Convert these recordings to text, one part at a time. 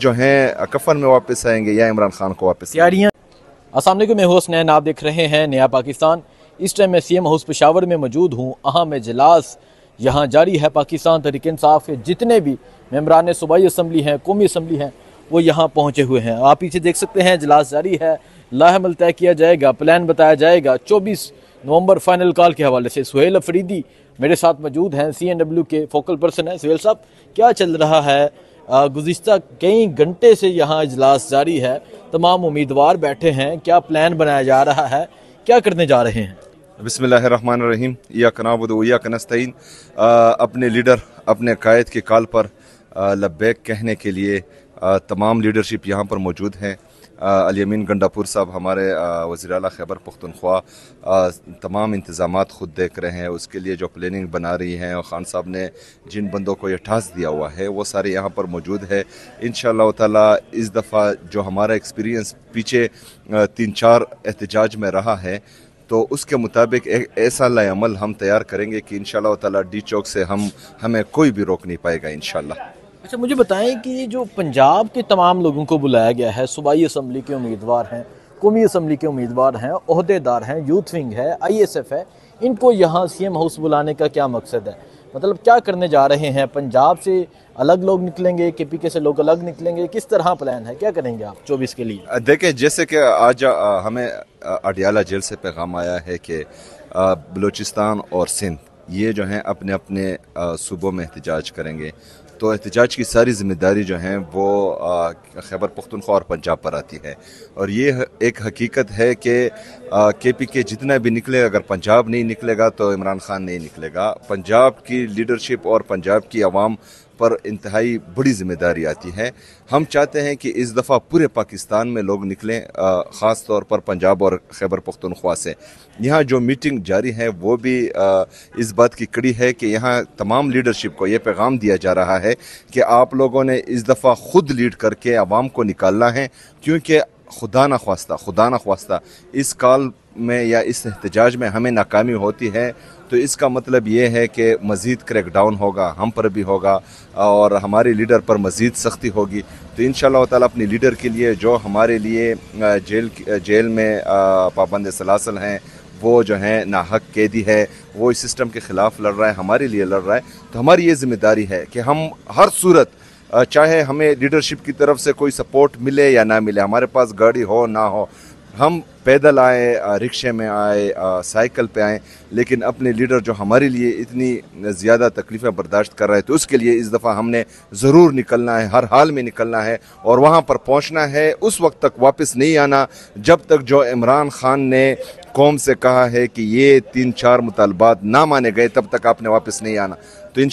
जो हैं कफन में वापस आएंगे या इमरान खान को वापस तैयारियाँ असल मैं हुसनैन नैन आप देख रहे हैं नया पाकिस्तान इस टाइम मैं सीएम हाउस पेशावर में मौजूद हूँ अहम इजलास यहाँ जारी है पाकिस्तान तरीक इंसाफ के जितने भी मम्बरान सूबाई असम्बली हैं कौमी असम्बली हैं वो यहाँ पहुँचे हुए हैं आप पीछे देख सकते हैं इजलास जारी है लाहमल तय किया जाएगा प्लान बताया जाएगा चौबीस नवंबर फाइनल कॉल के हवाले से सुहेल अफरीदी मेरे साथ मौजूद हैं सी एन डब्ल्यू के फोकल पर्सन हैं सुहेल साहब क्या चल रहा है गुज्त कई घंटे से यहाँ इजलास जारी है तमाम उम्मीदवार बैठे हैं क्या प्लान बनाया जा रहा है क्या करने जा रहे हैं रहीम या कनाबुद या अपने लीडर अपने कायद के काल पर लब्बैक कहने के लिए तमाम लीडरशिप यहाँ पर मौजूद हैं अलियमीन गंडापुर साहब हमारे वजी अल खैबर पुख्तनख्वा तमाम इंतजाम खुद देख रहे हैं उसके लिए जो प्लानिंग बना रही हैं और ख़ान साहब ने जिन बंदों को यह ठास दिया हुआ है वो सारे यहाँ पर मौजूद है इन ताला इस दफ़ा जो हमारा एक्सपीरियंस पीछे तीन चार एहतजाज में रहा है तो उसके मुताबिक एक ऐसा लाल हम तैयार करेंगे कि इन शी डी चौक से हम हमें कोई भी रोक नहीं पाएगा इन अच्छा मुझे बताएं कि जो पंजाब के तमाम लोगों को बुलाया गया है सूबाई असम्बली के उम्मीदवार हैं कौमी असम्बली के उम्मीदवार हैं अहदेदार हैं यूथ विंग है आईएसएफ है इनको यहाँ सीएम हाउस बुलाने का क्या मकसद है मतलब क्या करने जा रहे हैं पंजाब से अलग लोग निकलेंगे के पी के से लोग अलग निकलेंगे किस तरह प्लान है क्या करेंगे आप चौबीस के लिए देखें जैसे कि आज हमें अडियाला जेल से पैगाम आया है कि बलूचिस्तान और सिंध ये जो हैं अपने अपने सूबों में एहतजाज करेंगे तो एहतजाज की सारी जिम्मेदारी जो है वो खैबर पुख्तनख्वा और पंजाब पर आती है और ये एक हकीकत है कि के पी के जितना भी निकले अगर पंजाब नहीं निकलेगा तो इमरान खान नहीं निकलेगा पंजाब की लीडरशिप और पंजाब की आवाम पर इंतहाई बड़ी जिम्मेदारी आती है हम चाहते हैं कि इस दफ़ा पूरे पाकिस्तान में लोग निकलें ख़ास तौर पर पंजाब और खैबर पख्तनख्वा से यहाँ जो मीटिंग जारी है वो भी आ, इस बात की कड़ी है कि यहाँ तमाम लीडरशिप को ये पैगाम दिया जा रहा है कि आप लोगों ने इस दफ़ा ख़ुद लीड करके आवाम को निकालना है क्योंकि खुदा ना खास्ता खुदा ना खास्ता इस काल में या इस एहतजाज में हमें नाकामी होती है तो इसका मतलब ये है कि मज़ीद क्रैकडाउन होगा हम पर भी होगा और हमारे लीडर पर मज़ीद सख्ती होगी तो इन ताला अपने लीडर के लिए जो हमारे लिए जेल जेल में पाबंद सलासल हैं वो जो है नाहक कैदी है वो इस सिस्टम के ख़िलाफ़ लड़ रहा है हमारे लिए लड़ रहा है तो हमारी ये जिम्मेदारी है कि हम हर सूरत चाहे हमें लीडरशिप की तरफ से कोई सपोर्ट मिले या ना मिले हमारे पास गाड़ी हो ना हो हम पैदल आए रिक्शे में आए साइकिल पे आए लेकिन अपने लीडर जो हमारे लिए इतनी ज़्यादा तकलीफ़ें बर्दाश्त कर रहे हैं तो उसके लिए इस दफ़ा हमने ज़रूर निकलना है हर हाल में निकलना है और वहाँ पर पहुँचना है उस वक्त तक वापस नहीं आना जब तक जो इमरान ख़ान ने कौम से कहा है कि ये तीन चार मुतालबात ना माने गए तब तक आपने वापस नहीं आना तो इन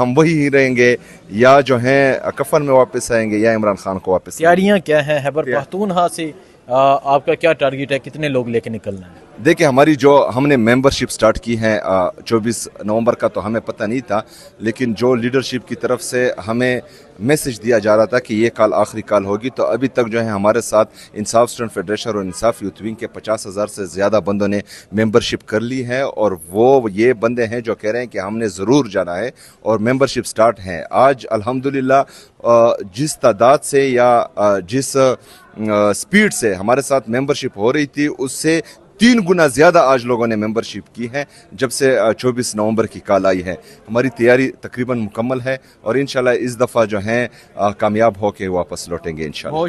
हम वही ही रहेंगे या जो हैं कफन में वापस आएंगे या इमरान खान को वापस तैयारियाँ क्या हैं हैबर हाँ से आपका क्या टारगेट है कितने लोग लेके निकलना है देखिए हमारी जो हमने मेंबरशिप स्टार्ट की है 24 नवंबर का तो हमें पता नहीं था लेकिन जो लीडरशिप की तरफ से हमें मैसेज दिया जा रहा था कि ये काल आखिरी काल होगी तो अभी तक जो है हमारे साथ इंसाफ स्टूडेंट फेडरेशन और इंसाफ यूथ विंग के पचास हज़ार से ज़्यादा बंदों ने मेंबरशिप कर ली है और वो ये बंदे हैं जो कह रहे हैं कि हमने ज़रूर जाना है और मेंबरशिप स्टार्ट हैं आज अलहमदिल्ला जिस तादाद से या जिस स्पीड से हमारे साथ मेंबरशिप हो रही थी उससे तीन गुना ज़्यादा आज लोगों ने मेंबरशिप की है जब से 24 नवंबर की कॉल आई है हमारी तैयारी तकरीबन मुकम्मल है और इन इस दफ़ा जो हैं कामयाब होकर वापस लौटेंगे इन